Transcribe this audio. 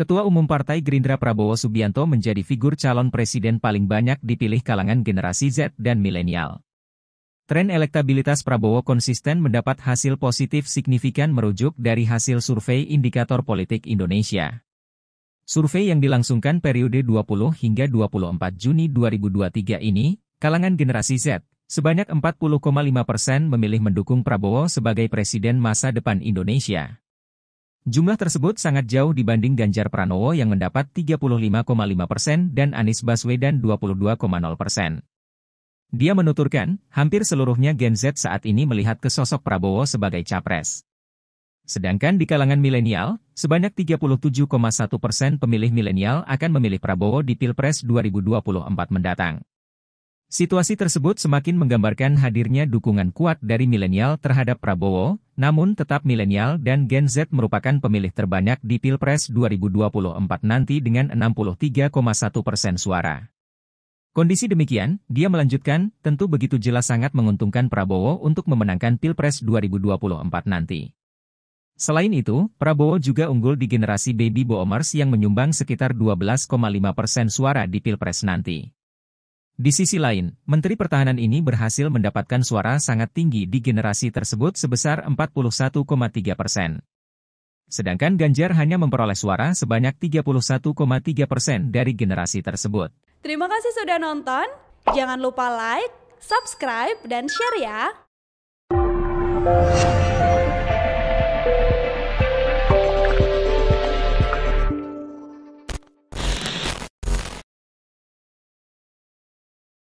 Ketua Umum Partai Gerindra Prabowo Subianto menjadi figur calon presiden paling banyak dipilih kalangan generasi Z dan milenial. Tren elektabilitas Prabowo konsisten mendapat hasil positif signifikan merujuk dari hasil survei indikator politik Indonesia. Survei yang dilangsungkan periode 20 hingga 24 Juni 2023 ini, kalangan generasi Z, sebanyak 40,5 persen memilih mendukung Prabowo sebagai presiden masa depan Indonesia. Jumlah tersebut sangat jauh dibanding Ganjar Pranowo yang mendapat 35,5 persen dan Anies Baswedan 22,0 persen. Dia menuturkan, hampir seluruhnya Gen Z saat ini melihat ke sosok Prabowo sebagai capres. Sedangkan di kalangan milenial, sebanyak 37,1 persen pemilih milenial akan memilih Prabowo di Pilpres 2024 mendatang. Situasi tersebut semakin menggambarkan hadirnya dukungan kuat dari milenial terhadap Prabowo, namun tetap milenial dan Gen Z merupakan pemilih terbanyak di Pilpres 2024 nanti dengan 63,1 persen suara. Kondisi demikian, dia melanjutkan, tentu begitu jelas sangat menguntungkan Prabowo untuk memenangkan Pilpres 2024 nanti. Selain itu, Prabowo juga unggul di generasi baby boomers yang menyumbang sekitar 12,5 persen suara di Pilpres nanti. Di sisi lain, Menteri Pertahanan ini berhasil mendapatkan suara sangat tinggi di generasi tersebut sebesar 41,3 persen. Sedangkan Ganjar hanya memperoleh suara sebanyak 31,3 persen dari generasi tersebut. Terima kasih sudah nonton. Jangan lupa like, subscribe, dan share ya.